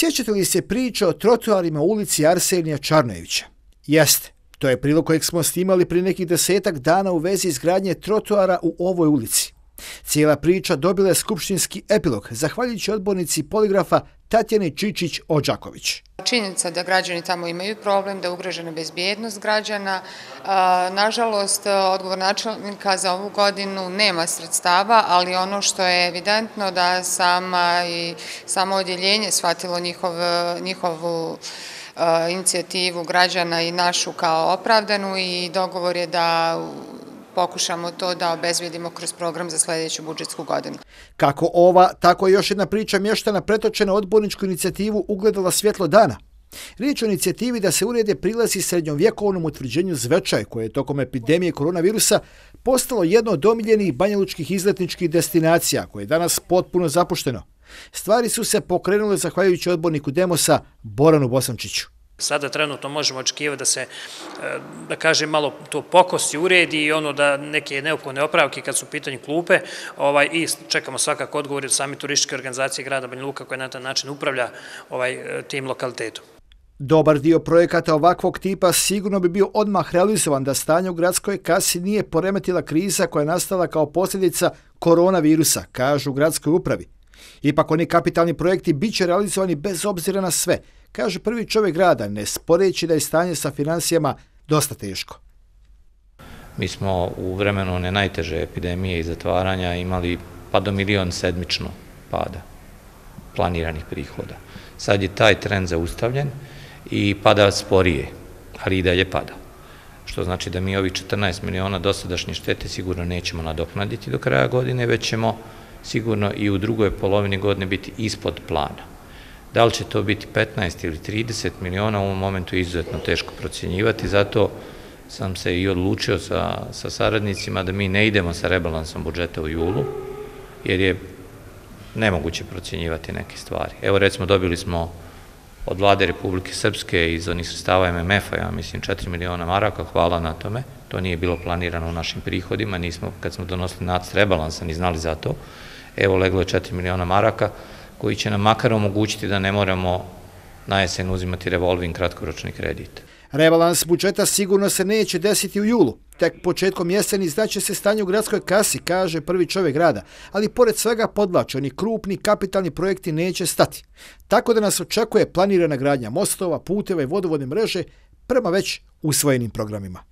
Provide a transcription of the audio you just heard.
Sjećate li se priča o trotoarima u ulici Arsenija Čarnojevića? Jeste, to je prilog kojeg smo snimali pri nekih desetak dana u vezi izgradnje trotoara u ovoj ulici. Cijela priča dobila je skupštinski epilog, zahvaljujući odbornici poligrafa Tatjani Čičić-Ođaković činjenica da građani tamo imaju problem, da je ugražena bezbijednost građana. Nažalost, odgovor načelnika za ovu godinu nema sredstava, ali ono što je evidentno da sama i samo odjeljenje shvatilo njihovu inicijativu građana i našu kao opravdanu i dogovor je da pokušamo to da obezvidimo kroz program za sljedeću budžetsku godinu. Kako ova, tako je još jedna priča mještana pretočena odborničku inicijativu ugledala svjetlo dana. Riječ o inicijativi da se urede prilazi srednjovjekovnom utvrđenju zvečaj koje je tokom epidemije koronavirusa postalo jedno od omiljenih banjalučkih izletničkih destinacija koje je danas potpuno zapušteno. Stvari su se pokrenule zahvaljujući odborniku Demosa Boranu Bosančiću. Sada trenutno možemo očekivati da se, e, da kažem, malo to pokosti uredi i ono da neke neophodne opravke kad su u pitanju klupe ovaj, i čekamo svakako odgovor od sami turističke organizacije grada Banja Luka koja na taj način upravlja ovaj, e, tim lokalitetu. Dobar dio projekata ovakvog tipa sigurno bi bio odmah realizovan da stanje u gradskoj kasi nije poremetila kriza koja je nastala kao posljedica koronavirusa, kažu u gradskoj upravi. Ipak oni kapitalni projekti bit će realizovani bez obzira na sve, kaže prvi čovjek grada, ne sporeći da je stanje sa financijama dosta teško. Mi smo u vremenu one najteže epidemije i zatvaranja imali pa do milion sedmično pada planiranih prihoda. Sad je taj trend zaustavljen i pada sporije, ali i dalje pada. Što znači da mi ovi 14 miliona dosadašnje štete sigurno nećemo nadoknaditi do kraja godine, već ćemo sigurno i u drugoj polovini godine biti ispod plana. Da li će to biti 15 ili 30 miliona, u ovom momentu je izuzetno teško procjenjivati, zato sam se i odlučio sa, sa saradnicima da mi ne idemo sa rebalansom budžeta u julu, jer je nemoguće procjenjivati neke stvari. Evo recimo dobili smo od vlade Republike Srpske iz onih sredstava MMF-a, ja mislim 4 miliona maraka, hvala na tome, to nije bilo planirano u našim prihodima, nismo, kad smo donosili nac rebalansa, ni znali za to, evo leglo je 4 miliona maraka, koji će nam makar omogućiti da ne moramo na jesen uzimati revolving kratkoročni kredit. Rebalans budžeta sigurno se neće desiti u julu, Tek početkom jeseni znaće se stanje u gradskoj kasi, kaže prvi čovjek grada, ali pored svega oni krupni kapitalni projekti neće stati. Tako da nas očekuje planirana gradnja mostova, puteva i vodovodne mreže prema već usvojenim programima.